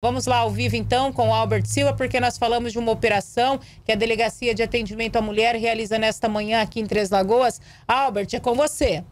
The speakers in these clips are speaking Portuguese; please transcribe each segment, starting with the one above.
Vamos lá ao vivo então com o Albert Silva, porque nós falamos de uma operação que a Delegacia de Atendimento à Mulher realiza nesta manhã aqui em Três Lagoas. Albert, é com você.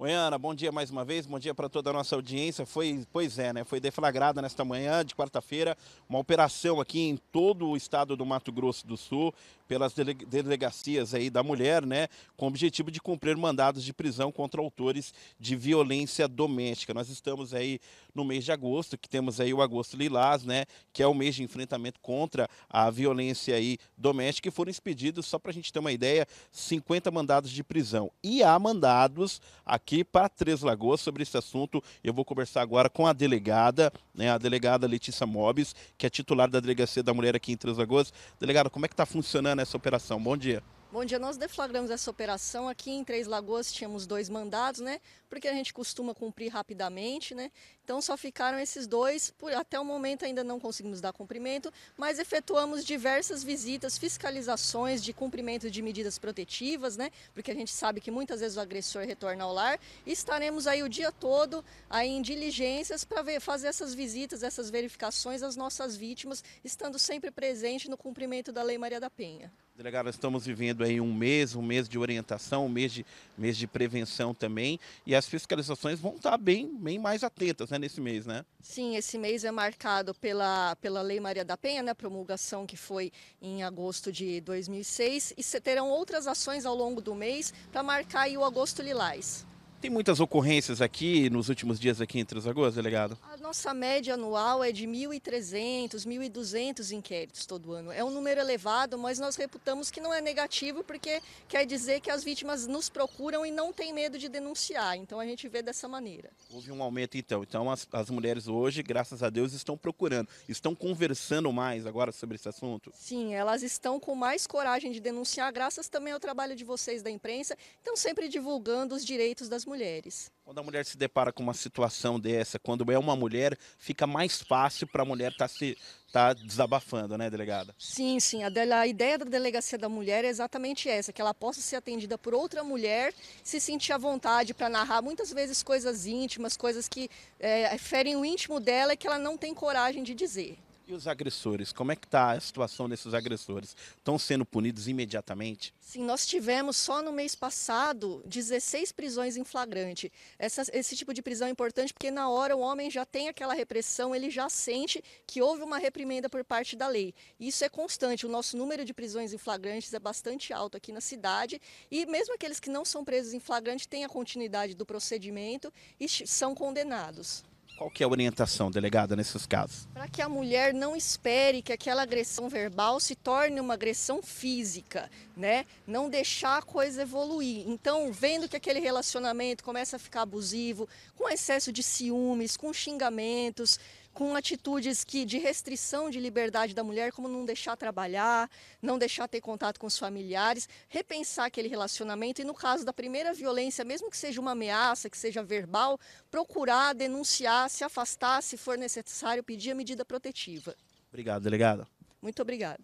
Oi, Ana, bom dia mais uma vez, bom dia para toda a nossa audiência. Foi, pois é, né? Foi deflagrada nesta manhã de quarta-feira uma operação aqui em todo o estado do Mato Grosso do Sul, pelas delegacias aí da mulher, né, com o objetivo de cumprir mandados de prisão contra autores de violência doméstica. Nós estamos aí no mês de agosto, que temos aí o agosto lilás, né, que é o mês de enfrentamento contra a violência aí doméstica e foram expedidos só para a gente ter uma ideia, 50 mandados de prisão. E há mandados aqui para Três Lagoas sobre esse assunto. Eu vou conversar agora com a delegada, né, a delegada Letícia Mobis, que é titular da delegacia da mulher aqui em Três Lagoas. Delegada, como é que está funcionando nessa operação. Bom dia. Bom dia, nós deflagramos essa operação aqui em Três Lagoas, tínhamos dois mandados, né? Porque a gente costuma cumprir rapidamente, né? Então só ficaram esses dois, por, até o momento ainda não conseguimos dar cumprimento, mas efetuamos diversas visitas, fiscalizações de cumprimento de medidas protetivas, né? Porque a gente sabe que muitas vezes o agressor retorna ao lar e estaremos aí o dia todo aí em diligências para fazer essas visitas, essas verificações às nossas vítimas, estando sempre presente no cumprimento da Lei Maria da Penha. Delegado, estamos vivendo aí um mês, um mês de orientação, um mês de, mês de prevenção também. E as fiscalizações vão estar bem, bem mais atentas né, nesse mês, né? Sim, esse mês é marcado pela, pela Lei Maria da Penha, né, promulgação que foi em agosto de 2006. E terão outras ações ao longo do mês para marcar o agosto lilás. Tem muitas ocorrências aqui nos últimos dias aqui em Três Lagoas, delegado? A nossa média anual é de 1.300, 1.200 inquéritos todo ano. É um número elevado, mas nós reputamos que não é negativo porque quer dizer que as vítimas nos procuram e não têm medo de denunciar. Então a gente vê dessa maneira. Houve um aumento então. Então as, as mulheres hoje, graças a Deus, estão procurando, estão conversando mais agora sobre esse assunto? Sim, elas estão com mais coragem de denunciar, graças também ao trabalho de vocês da imprensa. Estão sempre divulgando os direitos das mulheres mulheres. Quando a mulher se depara com uma situação dessa, quando é uma mulher, fica mais fácil para a mulher estar tá se tá desabafando, né, delegada? Sim, sim. A, a, ideia da delegacia da mulher é exatamente essa, que ela possa ser atendida por outra mulher, se sentir à vontade para narrar muitas vezes coisas íntimas, coisas que é, ferem o íntimo dela e que ela não tem coragem de dizer. E os agressores, como é que está a situação desses agressores? Estão sendo punidos imediatamente? Sim, nós tivemos só no mês passado 16 prisões em flagrante. Essa, esse tipo de prisão é importante porque na hora o homem já tem aquela repressão, ele já sente que houve uma reprimenda por parte da lei. Isso é constante. O nosso número de prisões em flagrantes é bastante alto aqui na cidade e mesmo aqueles que não são presos em flagrante têm a continuidade do procedimento e são condenados. Qual que é a orientação, delegada, nesses casos? Para que a mulher não espere que aquela agressão verbal se torne uma agressão física, né? Não deixar a coisa evoluir. Então, vendo que aquele relacionamento começa a ficar abusivo, com excesso de ciúmes, com xingamentos, com atitudes que de restrição de liberdade da mulher, como não deixar trabalhar, não deixar ter contato com os familiares, repensar aquele relacionamento e no caso da primeira violência, mesmo que seja uma ameaça, que seja verbal, procurar denunciar, se afastar, se for necessário, pedir a medida protetiva. Obrigado, delegada. Muito obrigada.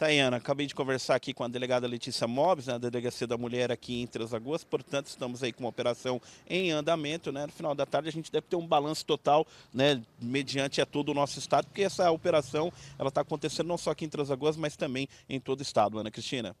Tayana, acabei de conversar aqui com a delegada Letícia Mobs, na né, Delegacia da Mulher aqui em Três Lagoas, portanto, estamos aí com uma operação em andamento, né? No final da tarde a gente deve ter um balanço total, né, mediante a todo o nosso estado, porque essa operação, ela está acontecendo não só aqui em Três Lagoas, mas também em todo o estado, Ana Cristina.